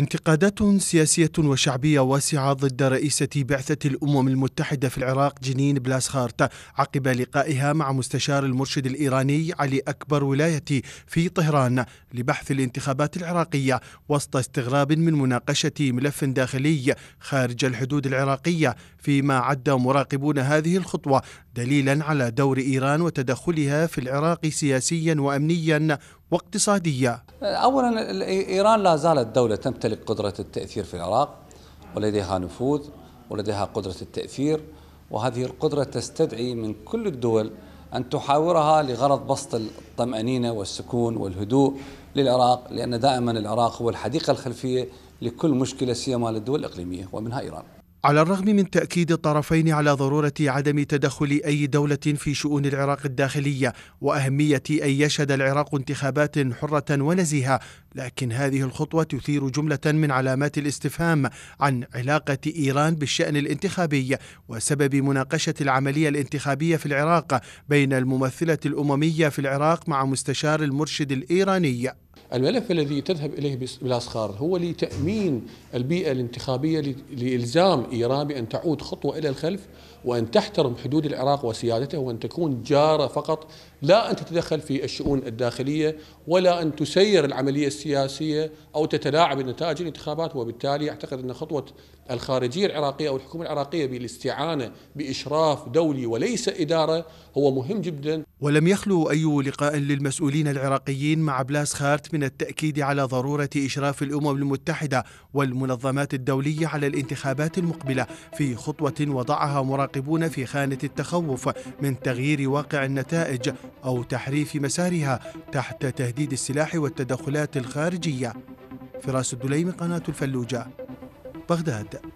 انتقادات سياسية وشعبية واسعة ضد رئيسة بعثة الأمم المتحدة في العراق جنين بلاسخارت عقب لقائها مع مستشار المرشد الإيراني علي أكبر ولاية في طهران لبحث الانتخابات العراقية وسط استغراب من مناقشة ملف داخلي خارج الحدود العراقية فيما عد مراقبون هذه الخطوة دليلا على دور إيران وتدخلها في العراق سياسيا وأمنيا واقتصادية أولا إيران لا زالت دولة تمتلك قدرة التأثير في العراق ولديها نفوذ ولديها قدرة التأثير وهذه القدرة تستدعي من كل الدول أن تحاورها لغرض بسط الطمأنينة والسكون والهدوء للعراق لأن دائما العراق هو الحديقة الخلفية لكل مشكلة سيما للدول الإقليمية ومنها إيران على الرغم من تأكيد الطرفين على ضرورة عدم تدخل أي دولة في شؤون العراق الداخلية وأهمية أن يشهد العراق انتخابات حرة ونزيهة لكن هذه الخطوة تثير جملة من علامات الاستفهام عن علاقة إيران بالشأن الانتخابي وسبب مناقشة العملية الانتخابية في العراق بين الممثلة الأممية في العراق مع مستشار المرشد الإيراني الملف الذي تذهب اليه بالاسخار هو لتامين البيئه الانتخابيه لالزام ايران بان تعود خطوه الى الخلف وان تحترم حدود العراق وسيادته وان تكون جاره فقط لا ان تتدخل في الشؤون الداخليه ولا ان تسير العمليه السياسية أو تتلاعب النتائج الانتخابات وبالتالي أعتقد أن خطوة الخارجية العراقية أو الحكومة العراقية بالاستعانة بإشراف دولي وليس إدارة هو مهم جدا ولم يخلو أي لقاء للمسؤولين العراقيين مع بلاس خارت من التأكيد على ضرورة إشراف الأمم المتحدة والمنظمات الدولية على الانتخابات المقبلة في خطوة وضعها مراقبون في خانة التخوف من تغيير واقع النتائج أو تحريف مسارها تحت تهديد السلاح والتدخلات الخارجية فراس الدليم قناة الفلوجة بغداد